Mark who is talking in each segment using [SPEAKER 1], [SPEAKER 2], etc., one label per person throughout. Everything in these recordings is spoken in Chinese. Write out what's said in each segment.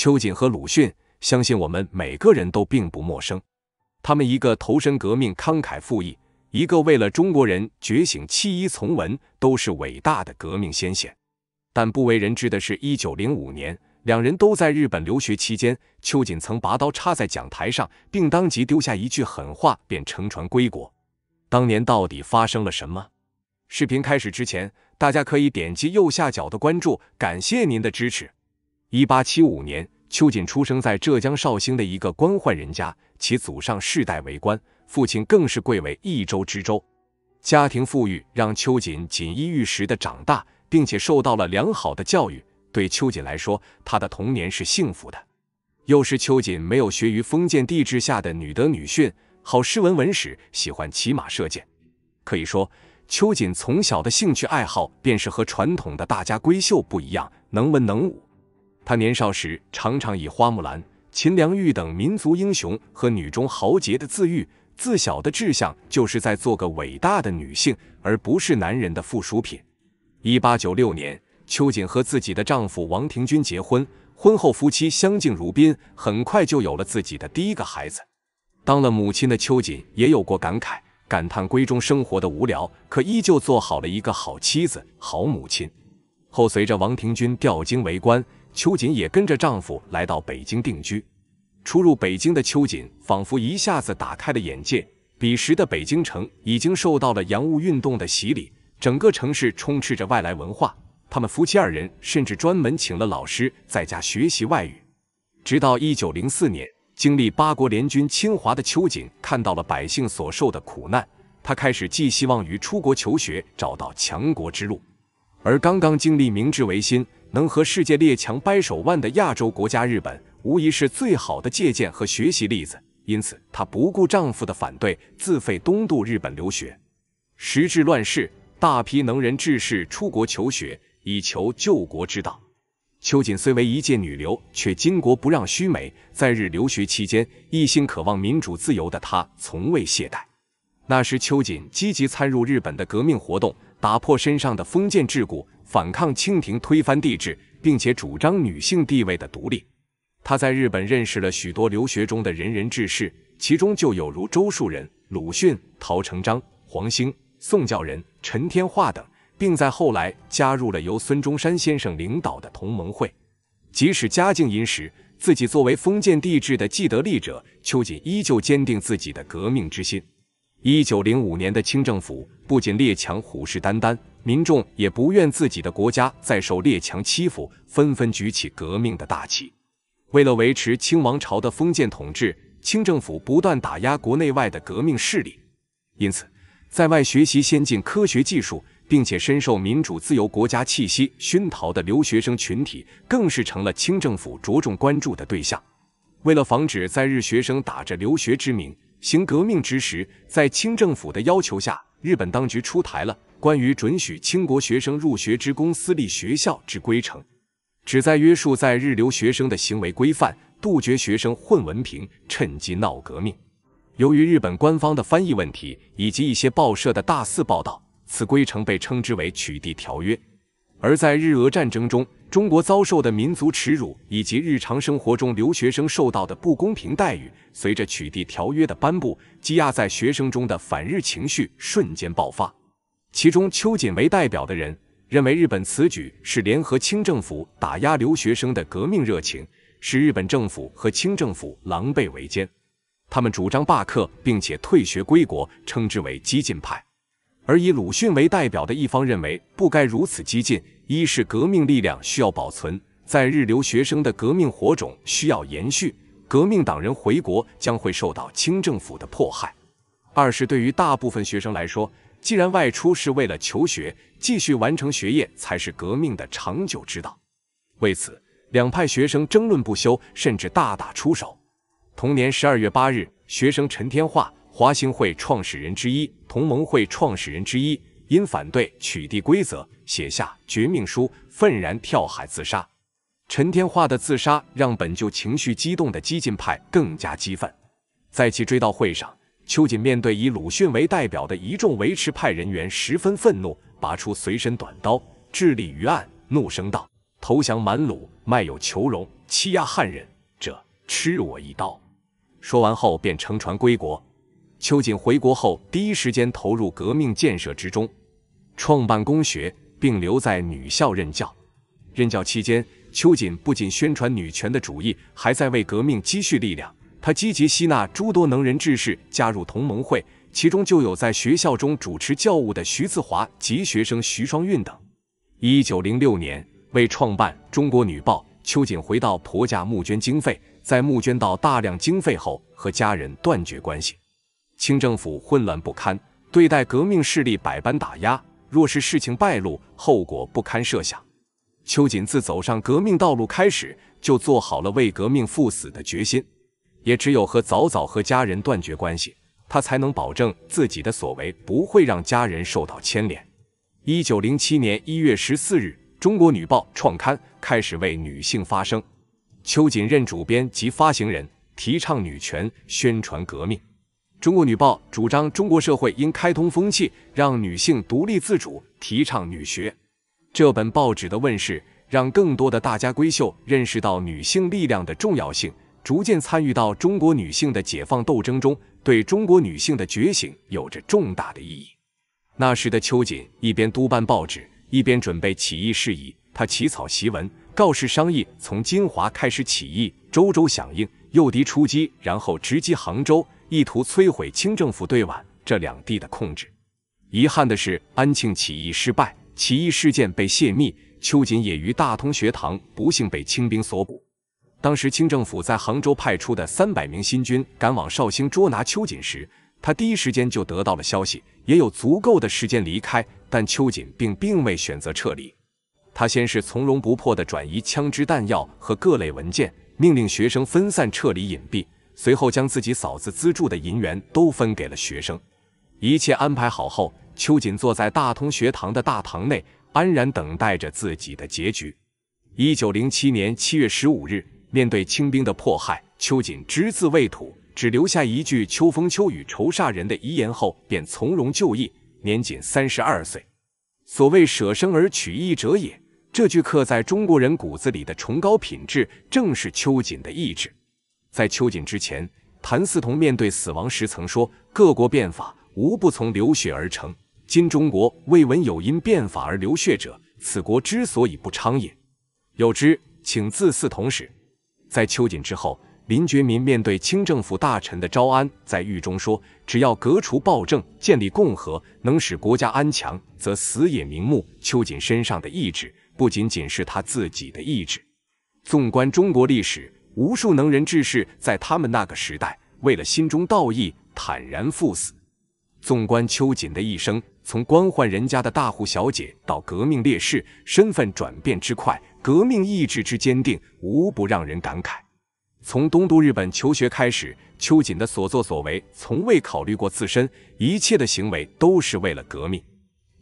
[SPEAKER 1] 秋瑾和鲁迅，相信我们每个人都并不陌生。他们一个投身革命，慷慨赴义；一个为了中国人觉醒弃医从文，都是伟大的革命先贤。但不为人知的是，一九零五年，两人都在日本留学期间，秋瑾曾拔刀插在讲台上，并当即丢下一句狠话，便乘船归国。当年到底发生了什么？视频开始之前，大家可以点击右下角的关注，感谢您的支持。一八七五年，秋瑾出生在浙江绍兴的一个官宦人家，其祖上世代为官，父亲更是贵为一州知州。家庭富裕让秋瑾锦衣玉食的长大，并且受到了良好的教育。对秋瑾来说，她的童年是幸福的。幼时秋瑾没有学于封建帝制下的女德女训，好诗文文史，喜欢骑马射箭。可以说，秋瑾从小的兴趣爱好便是和传统的大家闺秀不一样，能文能武。她年少时常常以花木兰、秦良玉等民族英雄和女中豪杰的自喻，自小的志向就是在做个伟大的女性，而不是男人的附属品。一八九六年，秋瑾和自己的丈夫王廷钧结婚，婚后夫妻相敬如宾，很快就有了自己的第一个孩子。当了母亲的秋瑾也有过感慨，感叹闺中生活的无聊，可依旧做好了一个好妻子、好母亲。后随着王廷钧调京为官。秋瑾也跟着丈夫来到北京定居。初入北京的秋瑾仿佛一下子打开了眼界。彼时的北京城已经受到了洋务运动的洗礼，整个城市充斥着外来文化。他们夫妻二人甚至专门请了老师在家学习外语。直到1904年，经历八国联军侵华的秋瑾看到了百姓所受的苦难，她开始寄希望于出国求学，找到强国之路。而刚刚经历明治维新。能和世界列强掰手腕的亚洲国家日本，无疑是最好的借鉴和学习例子。因此，她不顾丈夫的反对，自费东渡日本留学。时至乱世，大批能人志士出国求学，以求救国之道。秋瑾虽为一介女流，却巾帼不让须眉。在日留学期间，一心渴望民主自由的她，从未懈怠。那时，秋瑾积极参入日本的革命活动。打破身上的封建桎梏，反抗清廷，推翻帝制，并且主张女性地位的独立。他在日本认识了许多留学中的仁人志士，其中就有如周树人、鲁迅、陶成章、黄兴、宋教仁、陈天化等，并在后来加入了由孙中山先生领导的同盟会。即使家境殷实，自己作为封建帝制的既得利者，秋瑾依旧坚定自己的革命之心。一九零五年的清政府不仅列强虎视眈眈，民众也不愿自己的国家再受列强欺负，纷纷举起革命的大旗。为了维持清王朝的封建统治，清政府不断打压国内外的革命势力。因此，在外学习先进科学技术，并且深受民主自由国家气息熏陶的留学生群体，更是成了清政府着重关注的对象。为了防止在日学生打着留学之名，行革命之时，在清政府的要求下，日本当局出台了关于准许清国学生入学之公私立学校之规程，旨在约束在日留学生的行为规范，杜绝学生混文凭、趁机闹革命。由于日本官方的翻译问题以及一些报社的大肆报道，此规程被称之为“取缔条约”。而在日俄战争中，中国遭受的民族耻辱以及日常生活中留学生受到的不公平待遇，随着取缔条约的颁布，积压在学生中的反日情绪瞬间爆发。其中，秋瑾为代表的人认为，日本此举是联合清政府打压留学生的革命热情，使日本政府和清政府狼狈为奸。他们主张罢课，并且退学归国，称之为激进派。而以鲁迅为代表的一方认为不该如此激进，一是革命力量需要保存，在日留学生的革命火种需要延续，革命党人回国将会受到清政府的迫害；二是对于大部分学生来说，既然外出是为了求学，继续完成学业才是革命的长久之道。为此，两派学生争论不休，甚至大打出手。同年十二月八日，学生陈天化。华兴会创始人之一，同盟会创始人之一，因反对取缔规则，写下绝命书，愤然跳海自杀。陈天化的自杀让本就情绪激动的激进派更加激愤。在其追悼会上，秋瑾面对以鲁迅为代表的一众维持派人员，十分愤怒，拔出随身短刀，致力于案，怒声道：“投降满鲁，卖友求荣，欺压汉人，这吃我一刀！”说完后便乘船归国。秋瑾回国后，第一时间投入革命建设之中，创办公学，并留在女校任教。任教期间，秋瑾不仅宣传女权的主义，还在为革命积蓄力量。她积极吸纳诸多能人志士加入同盟会，其中就有在学校中主持教务的徐自华及学生徐双运等。一九零六年，为创办《中国女报》，秋瑾回到婆家募捐经费，在募捐到大量经费后，和家人断绝关系。清政府混乱不堪，对待革命势力百般打压。若是事情败露，后果不堪设想。秋瑾自走上革命道路开始，就做好了为革命赴死的决心。也只有和早早和家人断绝关系，他才能保证自己的所为不会让家人受到牵连。一九零七年一月十四日，《中国女报》创刊，开始为女性发声。秋瑾任主编及发行人，提倡女权，宣传革命。中国女报主张中国社会应开通风气，让女性独立自主，提倡女学。这本报纸的问世，让更多的大家闺秀认识到女性力量的重要性，逐渐参与到中国女性的解放斗争中，对中国女性的觉醒有着重大的意义。那时的秋瑾一边督办报纸，一边准备起义事宜。她起草檄文、告示、商议，从金华开始起义，周周响应，诱敌出击，然后直击杭州。意图摧毁清政府对皖这两地的控制。遗憾的是，安庆起义失败，起义事件被泄密，秋瑾也于大通学堂不幸被清兵所捕。当时，清政府在杭州派出的三百名新军赶往绍兴捉拿秋瑾时，他第一时间就得到了消息，也有足够的时间离开，但秋瑾并并未选择撤离。他先是从容不迫地转移枪支弹药和各类文件，命令学生分散撤离隐蔽。随后将自己嫂子资助的银元都分给了学生，一切安排好后，秋瑾坐在大通学堂的大堂内，安然等待着自己的结局。一九零七年七月十五日，面对清兵的迫害，秋瑾只字未吐，只留下一句“秋风秋雨愁煞人”的遗言后，便从容就义，年仅三十二岁。所谓“舍生而取义者也”，这句刻在中国人骨子里的崇高品质，正是秋瑾的意志。在秋瑾之前，谭嗣同面对死亡时曾说：“各国变法，无不从流血而成。今中国未闻有因变法而流血者，此国之所以不昌也。有之，请自嗣同始。”在秋瑾之后，林觉民面对清政府大臣的招安，在狱中说：“只要革除暴政，建立共和，能使国家安强，则死也瞑目。”秋瑾身上的意志，不仅仅是他自己的意志。纵观中国历史。无数能人志士在他们那个时代，为了心中道义，坦然赴死。纵观秋瑾的一生，从官宦人家的大户小姐到革命烈士，身份转变之快，革命意志之坚定，无不让人感慨。从东渡日本求学开始，秋瑾的所作所为从未考虑过自身，一切的行为都是为了革命。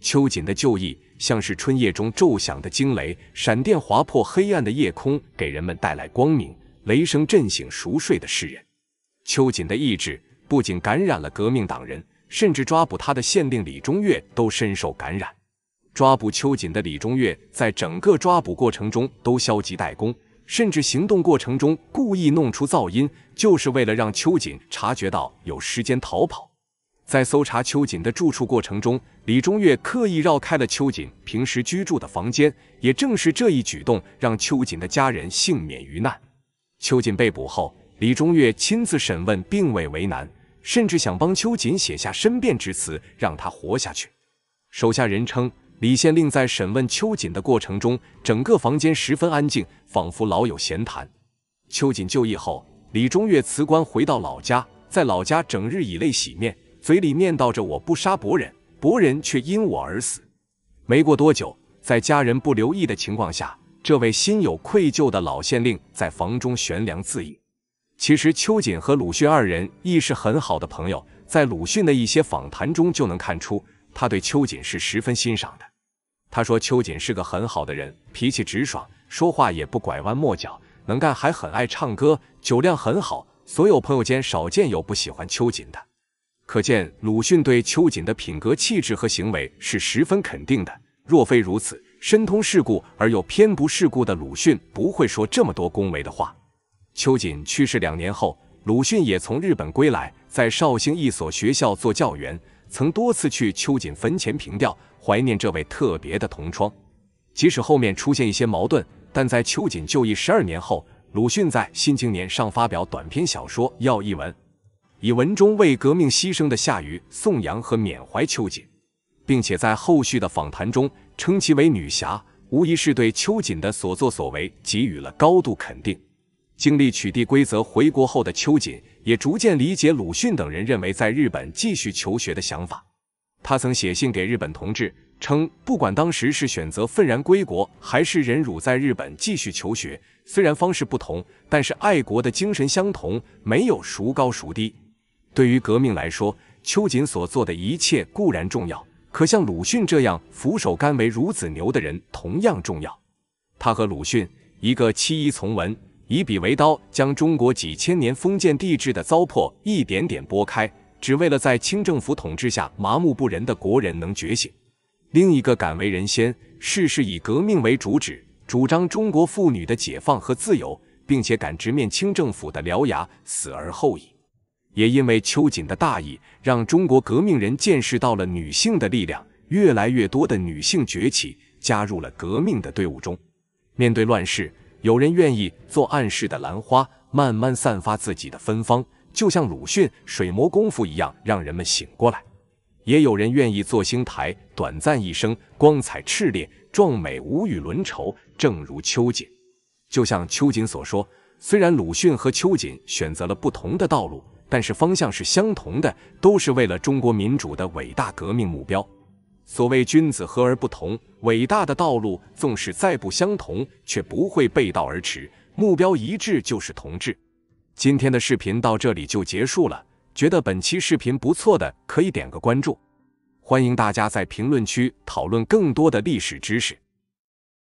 [SPEAKER 1] 秋瑾的就义像是春夜中骤响的惊雷，闪电划破黑暗的夜空，给人们带来光明。雷声震醒熟睡的诗人，秋瑾的意志不仅感染了革命党人，甚至抓捕他的县令李中岳都深受感染。抓捕秋瑾的李中岳在整个抓捕过程中都消极怠工，甚至行动过程中故意弄出噪音，就是为了让秋瑾察觉到有时间逃跑。在搜查秋瑾的住处过程中，李中岳刻意绕开了秋瑾平时居住的房间，也正是这一举动，让秋瑾的家人幸免于难。秋瑾被捕后，李中岳亲自审问，并未为难，甚至想帮秋瑾写下申辩之词，让他活下去。手下人称，李县令在审问秋瑾的过程中，整个房间十分安静，仿佛老友闲谈。秋瑾就义后，李中岳辞官回到老家，在老家整日以泪洗面，嘴里念叨着“我不杀伯仁，伯仁却因我而死”。没过多久，在家人不留意的情况下，这位心有愧疚的老县令在房中悬梁自缢。其实，秋瑾和鲁迅二人亦是很好的朋友，在鲁迅的一些访谈中就能看出，他对秋瑾是十分欣赏的。他说：“秋瑾是个很好的人，脾气直爽，说话也不拐弯抹角，能干还很爱唱歌，酒量很好。所有朋友间少见有不喜欢秋瑾的。”可见鲁迅对秋瑾的品格、气质和行为是十分肯定的。若非如此，深通世故而又偏不世故的鲁迅不会说这么多恭维的话。秋瑾去世两年后，鲁迅也从日本归来，在绍兴一所学校做教员，曾多次去秋瑾坟前凭吊，怀念这位特别的同窗。即使后面出现一些矛盾，但在秋瑾就义十二年后，鲁迅在《新青年》上发表短篇小说《要一文，以文中为革命牺牲的夏雨宋阳和缅怀秋瑾，并且在后续的访谈中。称其为女侠，无疑是对秋瑾的所作所为给予了高度肯定。经历取缔规则回国后的秋瑾，也逐渐理解鲁迅等人认为在日本继续求学的想法。他曾写信给日本同志，称不管当时是选择愤然归国，还是忍辱在日本继续求学，虽然方式不同，但是爱国的精神相同，没有孰高孰低。对于革命来说，秋瑾所做的一切固然重要。可像鲁迅这样俯首甘为孺子牛的人同样重要。他和鲁迅，一个弃医从文，以笔为刀，将中国几千年封建帝制的糟粕一点点剥开，只为了在清政府统治下麻木不仁的国人能觉醒；另一个敢为人先，事事以革命为主旨，主张中国妇女的解放和自由，并且敢直面清政府的獠牙，死而后已。也因为秋瑾的大义，让中国革命人见识到了女性的力量。越来越多的女性崛起，加入了革命的队伍中。面对乱世，有人愿意做暗室的兰花，慢慢散发自己的芬芳，就像鲁迅《水磨功夫》一样，让人们醒过来；也有人愿意做星台，短暂一生，光彩炽烈，壮美无与伦筹。正如秋瑾，就像秋瑾所说，虽然鲁迅和秋瑾选择了不同的道路。但是方向是相同的，都是为了中国民主的伟大革命目标。所谓君子和而不同，伟大的道路纵使再不相同，却不会背道而驰，目标一致就是同志。今天的视频到这里就结束了，觉得本期视频不错的可以点个关注，欢迎大家在评论区讨论更多的历史知识。